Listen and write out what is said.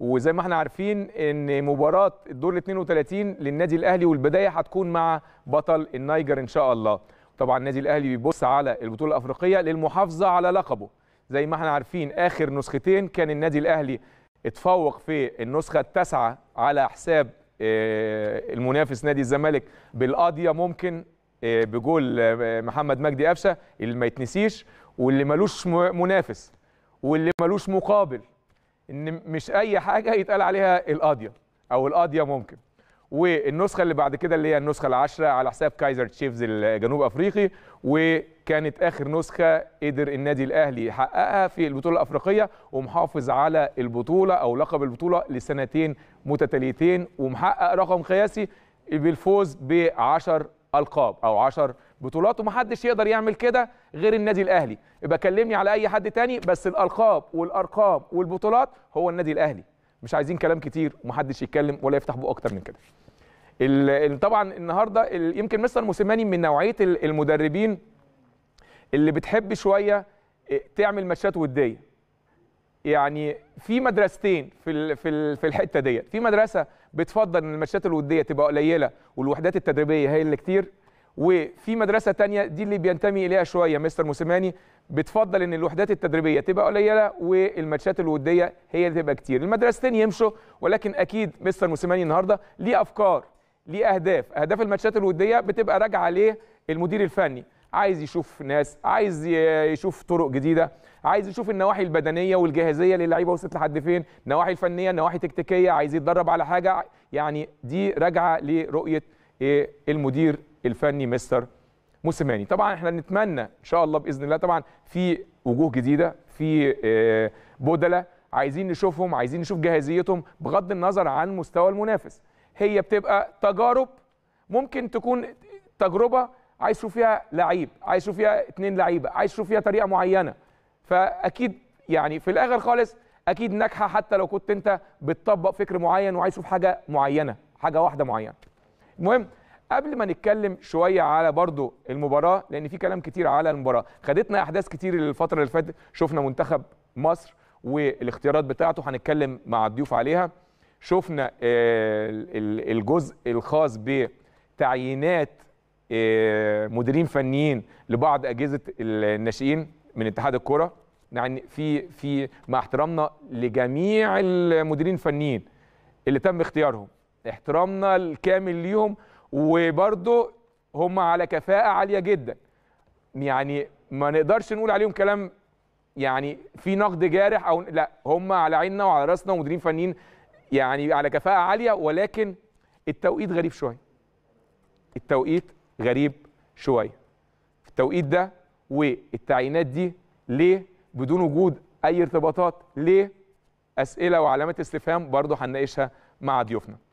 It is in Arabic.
وزي ما احنا عارفين ان مباراه الدور ال 32 للنادي الاهلي والبدايه هتكون مع بطل النيجر ان شاء الله طبعا النادي الاهلي بيبص على البطوله الافريقيه للمحافظه على لقبه زي ما احنا عارفين اخر نسختين كان النادي الاهلي اتفوق في النسخه التاسعه على حساب آه، المنافس نادي الزمالك بالقضيه ممكن آه، بجول آه، محمد مجدي قفشه اللي ما يتنسيش واللي ملوش منافس واللي ملوش مقابل ان مش اي حاجه يتقال عليها القاضيه او القاضيه ممكن والنسخه اللي بعد كده اللي هي النسخه العشرة على حساب كايزر تشيفز الجنوب افريقي وكانت اخر نسخه قدر النادي الاهلي يحققها في البطوله الافريقيه ومحافظ على البطوله او لقب البطوله لسنتين متتاليتين ومحقق رقم قياسي بالفوز ب 10 القاب او 10 بطولات ومحدش يقدر يعمل كده غير النادي الاهلي يبقى كلمني على اي حد تاني بس الالقاب والارقام والبطولات هو النادي الاهلي مش عايزين كلام كتير ومحدش يتكلم ولا يفتح بقه اكتر من كده طبعا النهارده يمكن مستر موسيماني من نوعيه المدربين اللي بتحب شويه آه، تعمل ماتشات وديه يعني في مدرستين في في في الحته ديت في مدرسه بتفضل ان الماتشات الوديه تبقى قليله والوحدات التدريبيه هي اللي كتير وفي مدرسه تانية دي اللي بينتمي اليها شويه مستر موسيماني بتفضل ان الوحدات التدريبيه تبقى قليله والماتشات الوديه هي اللي تبقى كتير المدرستين يمشوا ولكن اكيد مستر موسيماني النهارده ليه افكار ليه اهداف اهداف الماتشات الوديه بتبقى راجعه عليه المدير الفني عايز يشوف ناس عايز يشوف طرق جديده عايز يشوف النواحي البدنيه والجاهزيه للعيبه وصلت لحد فين النواحي الفنيه النواحي تكتيكيه عايز يتدرب على حاجه يعني دي راجعه لرؤيه إيه، المدير الفني مستر موسيماني طبعا احنا نتمنى ان شاء الله باذن الله طبعا في وجوه جديده في آه، بدله عايزين نشوفهم عايزين نشوف جاهزيتهم بغض النظر عن مستوى المنافس هي بتبقى تجارب ممكن تكون تجربه عايز يشوف فيها لعيب عايز يشوف فيها اتنين لعيبه عايز يشوف فيها طريقه معينه فاكيد يعني في الاخر خالص اكيد ناجحه حتى لو كنت انت بتطبق فكر معين وعايز تشوف حاجه معينه حاجه واحده معينه المهم قبل ما نتكلم شويه على برضو المباراه لان في كلام كتير على المباراه خدتنا احداث كتير الفتره اللي فاتت شفنا منتخب مصر والاختيارات بتاعته هنتكلم مع الضيوف عليها شفنا آه، الجزء الخاص بتعيينات آه، مديرين فنيين لبعض اجهزه الناشئين من اتحاد الكره يعني في في مع احترامنا لجميع المديرين الفنيين اللي تم اختيارهم احترامنا الكامل ليهم وبرضه هم على كفاءة عالية جدا يعني ما نقدرش نقول عليهم كلام يعني في نقد جارح او لا هم على عيننا وعلى راسنا ومديرين فنيين يعني على كفاءة عالية ولكن التوقيت غريب شوية التوقيت غريب شوية في التوقيت ده والتعيينات دي ليه بدون وجود اي ارتباطات ليه اسئله وعلامات استفهام برضه هنناقشها مع ضيوفنا